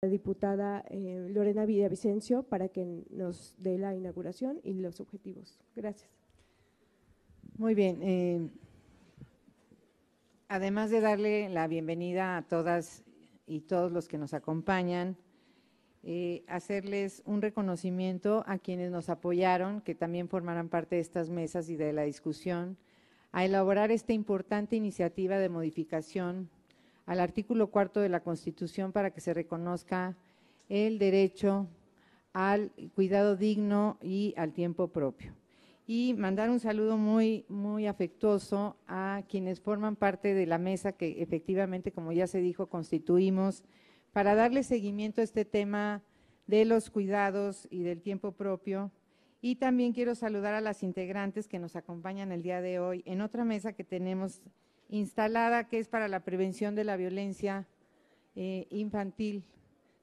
la diputada eh, Lorena Villavicencio para que nos dé la inauguración y los objetivos. Gracias. Muy bien. Eh, además de darle la bienvenida a todas y todos los que nos acompañan, eh, hacerles un reconocimiento a quienes nos apoyaron, que también formarán parte de estas mesas y de la discusión, a elaborar esta importante iniciativa de modificación al artículo cuarto de la Constitución para que se reconozca el derecho al cuidado digno y al tiempo propio. Y mandar un saludo muy, muy afectuoso a quienes forman parte de la mesa que efectivamente, como ya se dijo, constituimos para darle seguimiento a este tema de los cuidados y del tiempo propio. Y también quiero saludar a las integrantes que nos acompañan el día de hoy en otra mesa que tenemos instalada que es para la prevención de la violencia eh, infantil,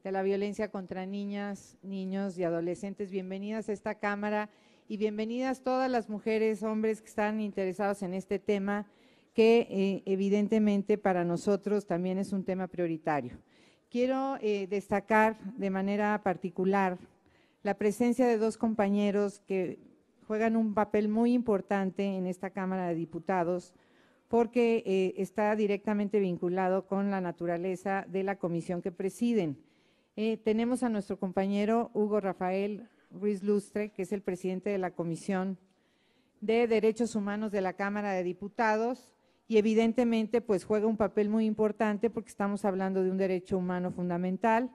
de la violencia contra niñas, niños y adolescentes. Bienvenidas a esta Cámara y bienvenidas todas las mujeres, hombres que están interesados en este tema, que eh, evidentemente para nosotros también es un tema prioritario. Quiero eh, destacar de manera particular la presencia de dos compañeros que juegan un papel muy importante en esta Cámara de Diputados, porque eh, está directamente vinculado con la naturaleza de la comisión que presiden. Eh, tenemos a nuestro compañero Hugo Rafael Ruiz Lustre, que es el presidente de la Comisión de Derechos Humanos de la Cámara de Diputados y evidentemente pues juega un papel muy importante porque estamos hablando de un derecho humano fundamental.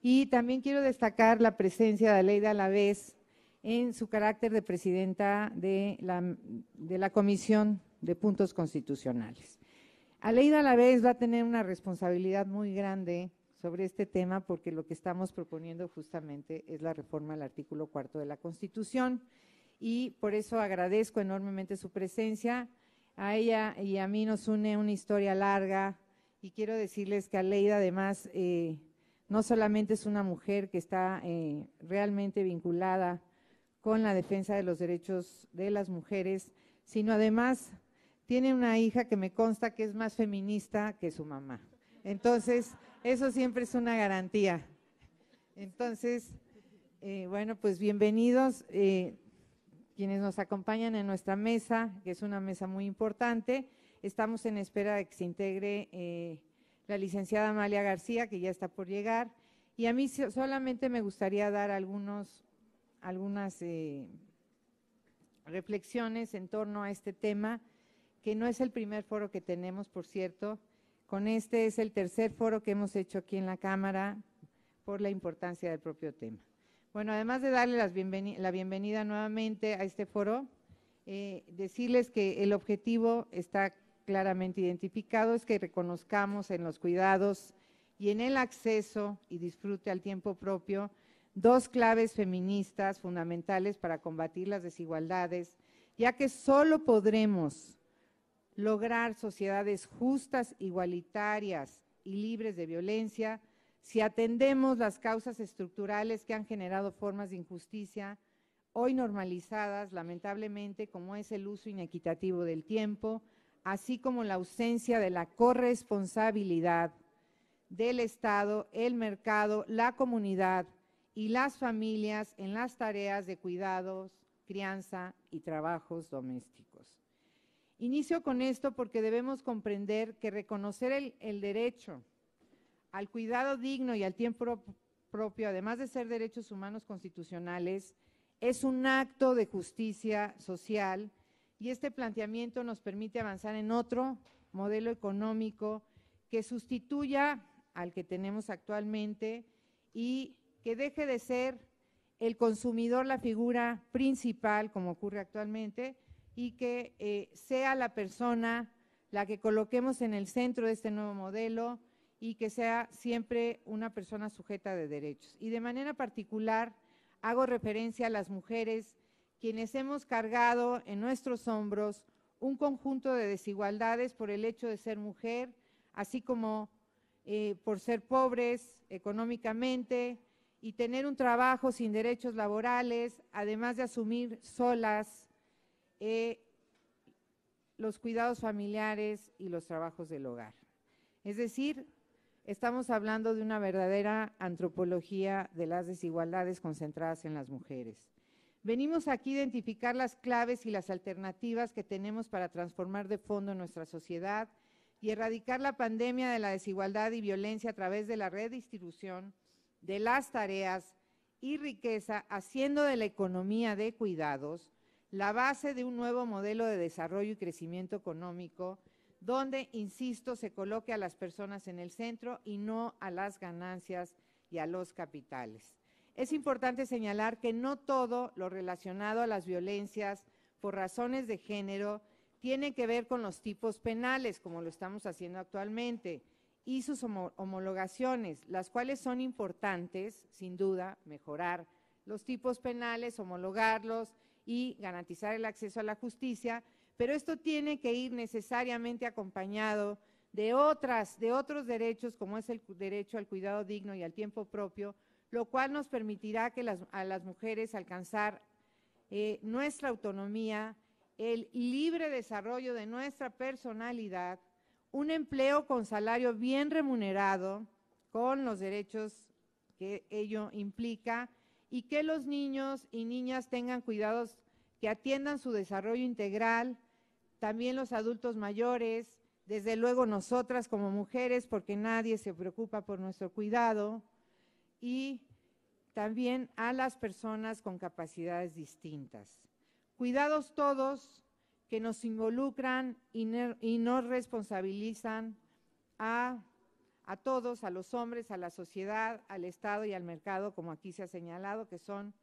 Y también quiero destacar la presencia de Aleida Alavés en su carácter de presidenta de la, de la Comisión de puntos constitucionales. Aleida a la vez va a tener una responsabilidad muy grande sobre este tema porque lo que estamos proponiendo justamente es la reforma al artículo cuarto de la Constitución y por eso agradezco enormemente su presencia. A ella y a mí nos une una historia larga y quiero decirles que Aleida además eh, no solamente es una mujer que está eh, realmente vinculada con la defensa de los derechos de las mujeres, sino además tiene una hija que me consta que es más feminista que su mamá. Entonces, eso siempre es una garantía. Entonces, eh, bueno, pues bienvenidos eh, quienes nos acompañan en nuestra mesa, que es una mesa muy importante. Estamos en espera de que se integre eh, la licenciada Amalia García, que ya está por llegar. Y a mí solamente me gustaría dar algunos, algunas reflexiones en torno a este tema que no es el primer foro que tenemos, por cierto. Con este es el tercer foro que hemos hecho aquí en la Cámara por la importancia del propio tema. Bueno, además de darle la bienvenida nuevamente a este foro, eh, decirles que el objetivo está claramente identificado, es que reconozcamos en los cuidados y en el acceso y disfrute al tiempo propio dos claves feministas fundamentales para combatir las desigualdades, ya que solo podremos lograr sociedades justas, igualitarias y libres de violencia si atendemos las causas estructurales que han generado formas de injusticia, hoy normalizadas lamentablemente como es el uso inequitativo del tiempo, así como la ausencia de la corresponsabilidad del Estado, el mercado, la comunidad y las familias en las tareas de cuidados, crianza y trabajos domésticos. Inicio con esto porque debemos comprender que reconocer el, derecho al cuidado digno y al tiempo propio, además de ser derechos humanos constitucionales, es un acto de justicia social y este planteamiento nos permite avanzar en otro modelo económico que sustituya al que tenemos actualmente y que deje de ser el consumidor la figura principal, como ocurre actualmente, y que eh, sea la persona la que coloquemos en el centro de este nuevo modelo y que sea siempre una persona sujeta de derechos. Y de manera particular hago referencia a las mujeres quienes hemos cargado en nuestros hombros un conjunto de desigualdades por el hecho de ser mujer, así como eh, por ser pobres económicamente y tener un trabajo sin derechos laborales, además de asumir solas eh, los cuidados familiares y los trabajos del hogar. Es decir, estamos hablando de una verdadera antropología de las desigualdades concentradas en las mujeres. Venimos aquí a identificar las claves y las alternativas que tenemos para transformar de fondo nuestra sociedad y erradicar la pandemia de la desigualdad y violencia a través de la redistribución de las tareas y riqueza, haciendo de la economía de cuidados la base de un nuevo modelo de desarrollo y crecimiento económico donde, insisto, se coloque a las personas en el centro y no a las ganancias y a los capitales. Es importante señalar que no todo lo relacionado a las violencias por razones de género tiene que ver con los tipos penales, como lo estamos haciendo actualmente, y sus homologaciones, las cuales son importantes, sin duda, mejorar los tipos penales, homologarlos y garantizar el acceso a la justicia, pero esto tiene que ir necesariamente acompañado de otras, de otros derechos, como es el derecho al cuidado digno y al tiempo propio, lo cual nos permitirá que a las mujeres alcanzar eh, nuestra autonomía, el libre desarrollo de nuestra personalidad, un empleo con salario bien remunerado, con los derechos que ello implica y que los niños y niñas tengan cuidados que atiendan su desarrollo integral, también los adultos mayores, desde luego nosotras como mujeres, porque nadie se preocupa por nuestro cuidado, y también a las personas con capacidades distintas. Cuidados todos que nos involucran y, nos responsabilizan a a todos, a los hombres, a la sociedad, al Estado y al mercado, como aquí se ha señalado, que son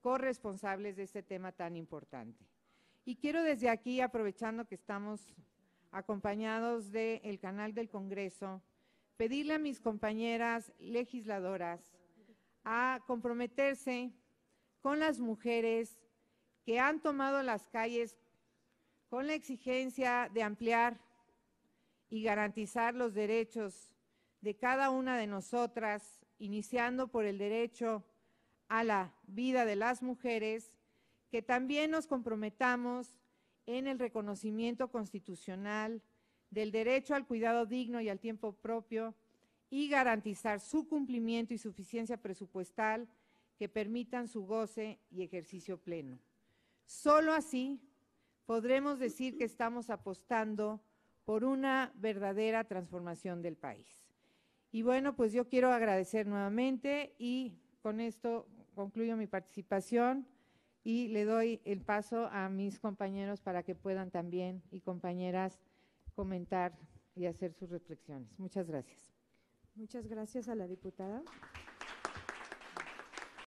corresponsables de este tema tan importante. Y quiero desde aquí, aprovechando que estamos acompañados del canal del Congreso, pedirle a mis compañeras legisladoras a comprometerse con las mujeres que han tomado las calles con la exigencia de ampliar y garantizar los derechos de cada una de nosotras, iniciando por el derecho a la vida de las mujeres, que también nos comprometamos en el reconocimiento constitucional del derecho al cuidado digno y al tiempo propio y garantizar su cumplimiento y suficiencia presupuestal que permitan su goce y ejercicio pleno. Solo así podremos decir que estamos apostando por una verdadera transformación del país. Y bueno, pues yo quiero agradecer nuevamente y con esto concluyo mi participación y le doy el paso a mis compañeros para que puedan también y compañeras comentar y hacer sus reflexiones. Muchas gracias. Muchas gracias a la diputada.